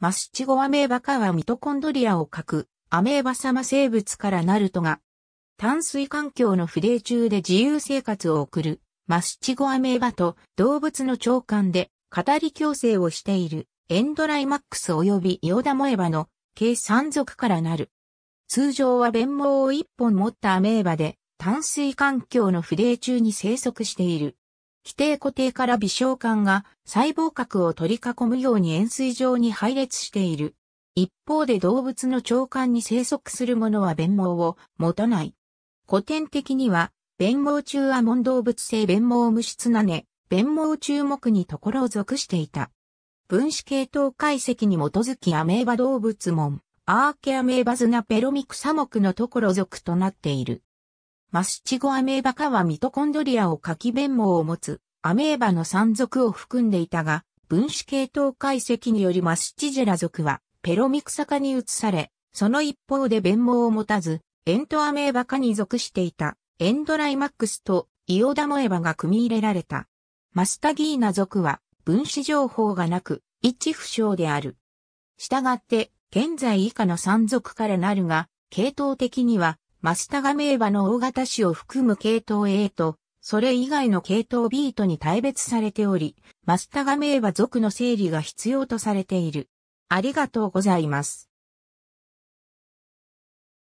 マスチゴアメーバ科はミトコンドリアをく、アメーバ様生物からなるとが、淡水環境の不定中で自由生活を送る、マスチゴアメーバと動物の長官で、語り共生をしている、エンドライマックス及びイオダモエバの、計三族からなる。通常は弁毛を一本持ったアメーバで、淡水環境の不定中に生息している。規定固定から微小管が細胞核を取り囲むように円錐状に配列している。一方で動物の腸管に生息するものは弁毛を持たない。古典的には、弁毛中は門動物性弁毛無質なね、弁毛中目にところを属していた。分子系統解析に基づきアメーバ動物門、アーケアメーバズナペロミクサ目のところ属となっている。マスチゴアメーバ科はミトコンドリアを書き弁毛を持つアメーバの山族を含んでいたが、分子系統解析によりマスチジェラ族はペロミクサ科に移され、その一方で弁毛を持たず、エントアメーバ科に属していたエンドライマックスとイオダモエバが組み入れられた。マスタギーナ族は分子情報がなく、一不詳である。したがって、現在以下の山族からなるが、系統的にはマスタガメーバの大型種を含む系統 A と、それ以外の系統 B とに大別されており、マスタガメーバ属の整理が必要とされている。ありがとうございます。